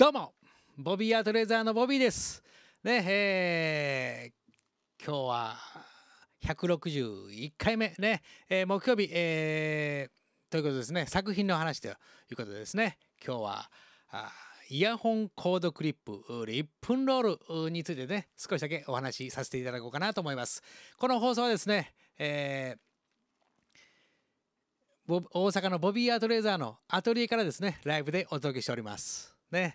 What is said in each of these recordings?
どうもボビーアートレーザーのボビーです。ねえー、今日は161回目ね、えー、木曜日、えー、ということですね作品の話ということですね今日はイヤホンコードクリップリップンロールについてね少しだけお話しさせていただこうかなと思います。この放送はですね、えー大阪のボビーアートレーザーのアトリエからですねライブでお届けしております。ね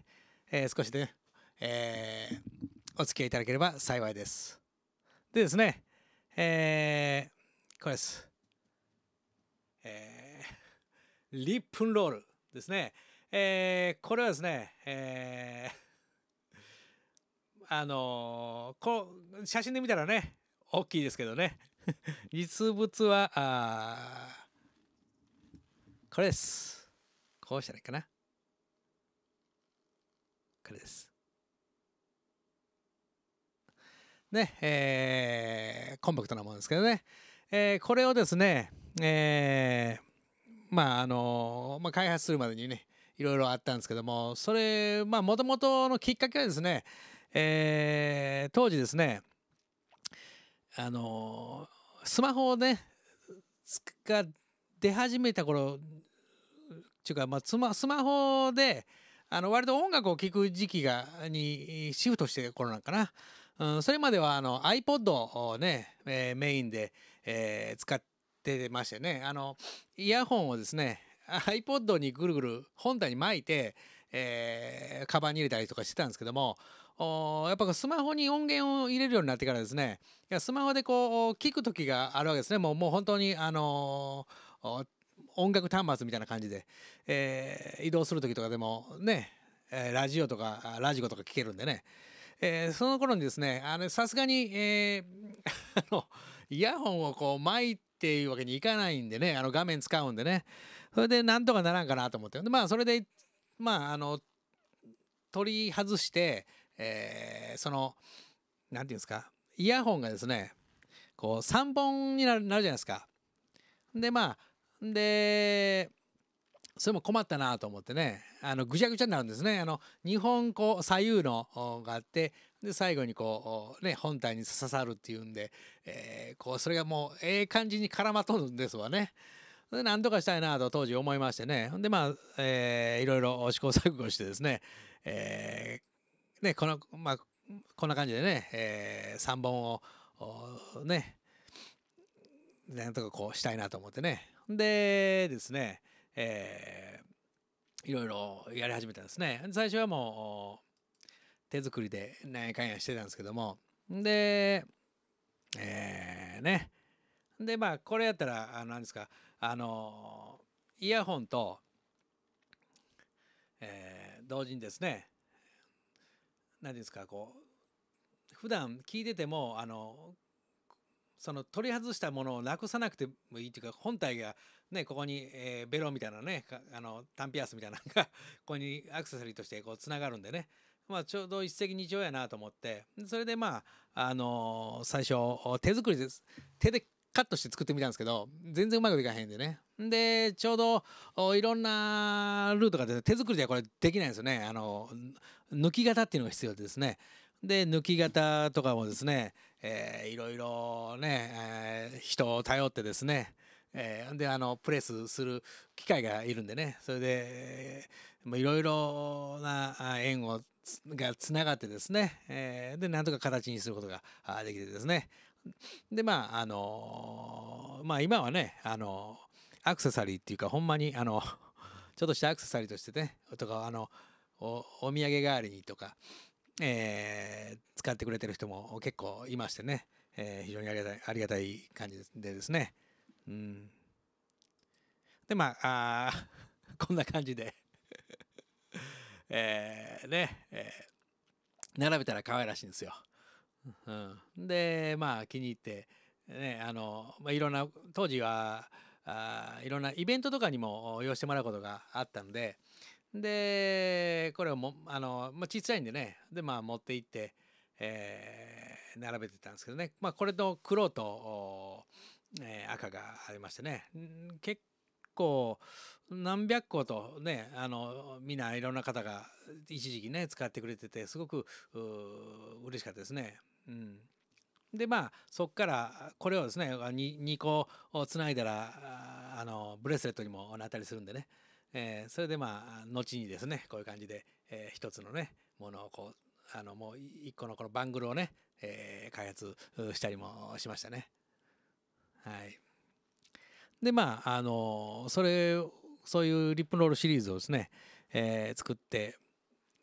えー、少しで、ね、えー、お付き合いいただければ幸いです。でですね、えー、これです。えー、リップンロールですね。えー、これはですね、えー、あのー、こ写真で見たらね、大きいですけどね、実物は、あこれです。こうしたらいいかな。彼です。ね、えー、コンパクトなものですけどね、えー、これをですね、えー、まああの、まあ、開発するまでにねいろいろあったんですけどもそれまあもともとのきっかけはですね、えー、当時ですねあのスマホをねが出始めた頃っていうか、まあ、スマホで、あの、割と音楽を聴く時期が、にシフトしてる頃なんかな。うん、それまではあの iPod をね、えー、メインで、えー、使ってましてね、あの、イヤホンをですね、iPod にぐるぐる本体に巻いて、えー、カバンに入れたりとかしてたんですけども、おやっぱスマホに音源を入れるようになってからですね、いやスマホでこう、聞く時があるわけですね。もう、もう本当に、あのー音楽端末みたいな感じで、えー、移動する時とかでもね、えー、ラジオとかラジコとか聞けるんでね、えー、その頃にですねさすがに、えー、あのイヤホンをこう巻いてっていうわけにいかないんでねあの画面使うんでねそれでなんとかならんかなと思ってまあそれでまああの取り外して、えー、その何て言うんですかイヤホンがですねこう3本になるじゃないですか。でまあでそれも困ったなと思ってねあのぐちゃぐちゃになるんですねあの2本こう左右のがあってで最後にこうね本体に刺さるっていうんで、えー、こうそれがもうええ感じに絡まっとるんですわね。で何とかしたいなと当時思いましてねでまあ、えー、いろいろ試行錯誤してですね,、えー、ねこのまあこんな感じでね、えー、3本をねなんとかこうしたいなと思ってねでですね、えー、いろいろやり始めたんですね最初はもう手作りで何やかんやしてたんですけどもでえー、ねでまあこれやったら何ですかあのイヤホンと、えー、同時にですね何ですかこう普段聞いててもあのその取り外したものをなくさなくてもいいっていうか本体がねここに、えー、ベロみたいなねあのタンピアスみたいなのが ここにアクセサリーとしてこうつながるんでね、まあ、ちょうど一石二鳥やなと思ってそれでまあ、あのー、最初手作りです手でカットして作ってみたんですけど全然うまくいかへんでねでちょうどいろんなルートが出て手作りではこれできないんですよねあの抜き型っていうのが必要でですねで抜き型とかもですね、えー、いろいろね、えー、人を頼ってですね、えー、であのプレスする機械がいるんでねそれで、えー、いろいろな縁をがつながってですね、えー、でなんとか形にすることができてですねでまああのまあ今はねあのアクセサリーっていうかほんまにあの ちょっとしたアクセサリーとしてねとかあのお土産代わりにとかえー、使ってくれてる人も結構いましてね、えー、非常にありがたいありがたい感じでですね。うん、でまああ こんな感じでえー、ね、えー、並べたら可愛らしいんですよ。うん、でまあ気に入って、ねあのまあ、いろんな当時はあいろんなイベントとかにも用意してもらうことがあったんで、でこれをもあの、まあ、小さいんでねでまあ持って行って、えー、並べてたんですけどね、まあ、これと黒と、えー、赤がありましてね結構何百個とねあのみんないろんな方が一時期ね使ってくれててすごくう嬉しかったですね。うんでまあそこからこれをですね 2, 2個つないだらあのブレスレットにもなったりするんでね、えー、それでまあ後にですねこういう感じで、えー、一つのねものをこうあのもう一個のこのバングルをね、えー、開発したりもしましたね。はい、でまああのそれそういうリップロールシリーズをですね、えー、作って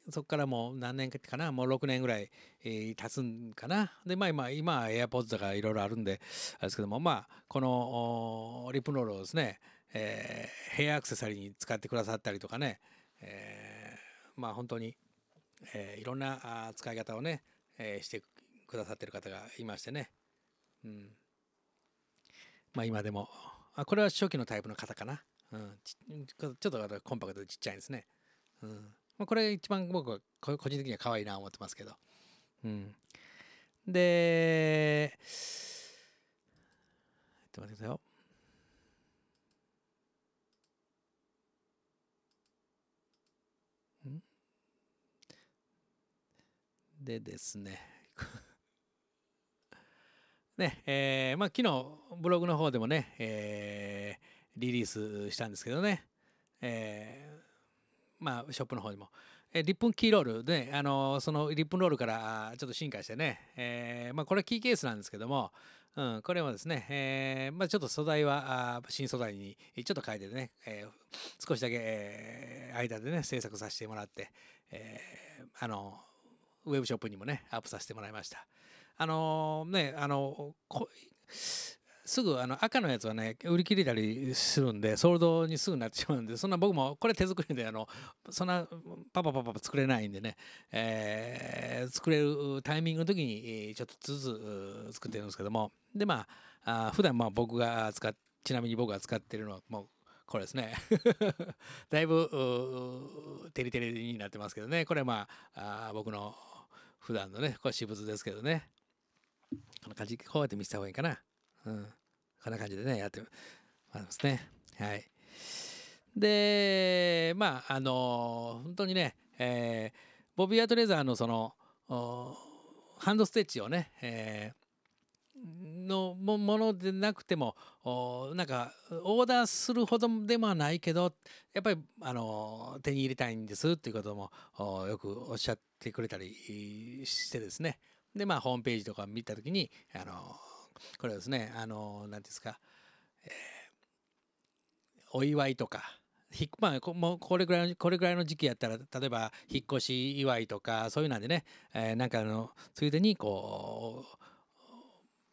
そこからもう何年かなもう6年ぐらい、えー、経つんかなでまあ今今 AirPods とかいろいろあるんであれですけどもまあこのリップロールをですねえー、ヘアアクセサリーに使ってくださったりとかね、えー、まあ本当に、えー、いろんなあ使い方をね、えー、してくださってる方がいましてね、うん、まあ今でもあこれは初期のタイプの方かな、うん、ちちょっとコンパクトでちっちゃいんですね、うんまあ、これ一番僕は個人的には可愛いな思ってますけど、うん、でちょっと待ってくださいよでですね ね、えー、まあ昨日ブログの方でもね、えー、リリースしたんですけどね、えー、まあショップの方でも、えー、リップンキーロールで、あのー、そのリップンロールからちょっと進化してね、えー、まあこれはキーケースなんですけども、うん、これもですね、えー、まあちょっと素材はあ新素材にちょっと変えてね、えー、少しだけ、えー、間でね制作させてもらって、えー、あのーウェブショップにもね、アップさせてもらいました。あのー、ね、あのー、すぐあの赤のやつはね売り切れたりするんでソールドにすぐなってしまうんでそんな僕もこれ手作りであのそんなパパパパ作れないんでね、え作れるタイミングの時にちょっとずつ作ってるんですけどもでまああ普段まあ僕が使っちなみに僕が使ってるのはもうこれですね だいぶテリテリになってますけどねこれはまああ僕の普段のねこれ私物ですけどねこんな感じこうやって見せた方がいいかなうんこんな感じでねやってますねはいでまああのー、本当にね、えー、ボビー・アトレザーのそのハンドステッチをね、えー、のものでなくてもなんかオーダーするほどでもないけどやっぱりあの手に入れたいんですっていうこともよくおっしゃってくれたりしてですねでまあホームページとか見た時にあのこれですねあのんですか、えー、お祝いとか。ひまあ、ここれぐらいのこれぐらいの時期やったら例えば引っ越し祝いとかそういうなんでね、えー、なんかあのついでにこう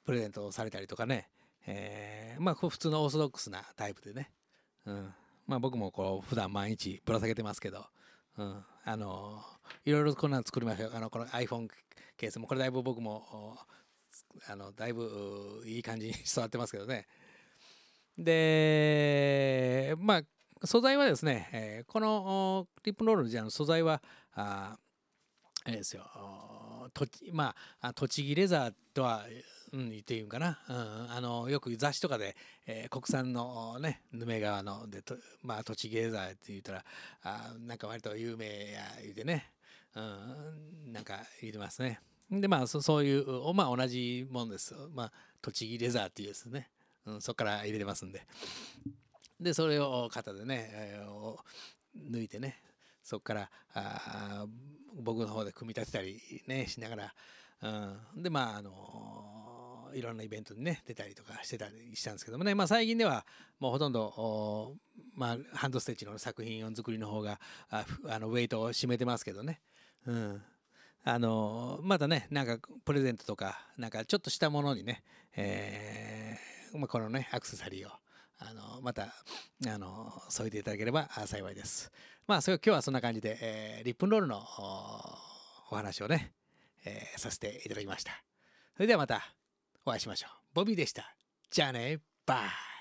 プレゼントされたりとかね、えー、まあ普通のオーソドックスなタイプでね、うん、まあ僕もこう普段毎日ぶら下げてますけど、うん、あのー、いろいろこんなの作りましたよあのこの iPhone ケースもこれだいぶ僕もあのだいぶいい感じに育ってますけどねでまあ素材はですね、えー、このリップロールの素材はああれですよまあ栃木レザーとはうん、っていうんかな、うん、あのよく雑誌とかで、えー、国産のねヌメ川のでと、まあ、栃木レザーって言ったらあなんか割と有名や言うてね、うん、なんか言れてますね。でまあそそういう、まあ、同じもんです、まあ、栃木レザーっていうですね、うん、そこから入れてますんででそれを肩でね、えー、抜いてねそこからあ僕の方で組み立てたりねしながら、うん、でまああのーいろんなイベントにね出たりとかしてたりしたんですけどもね、まあ、最近ではもうほとんど、まあ、ハンドステッチの作品を作りの方がああのウェイトを占めてますけどね、うん、あのまたねなんかプレゼントとかなんかちょっとしたものにね、えーまあ、このねアクセサリーをあのまたあの添えていただければ幸いです。まあそれ今日はそんな感じで、えー、リップンロールのお話をね、えー、させていただきました。それではまた。お会いしましょう。ボビーでした。じゃあね、バイ。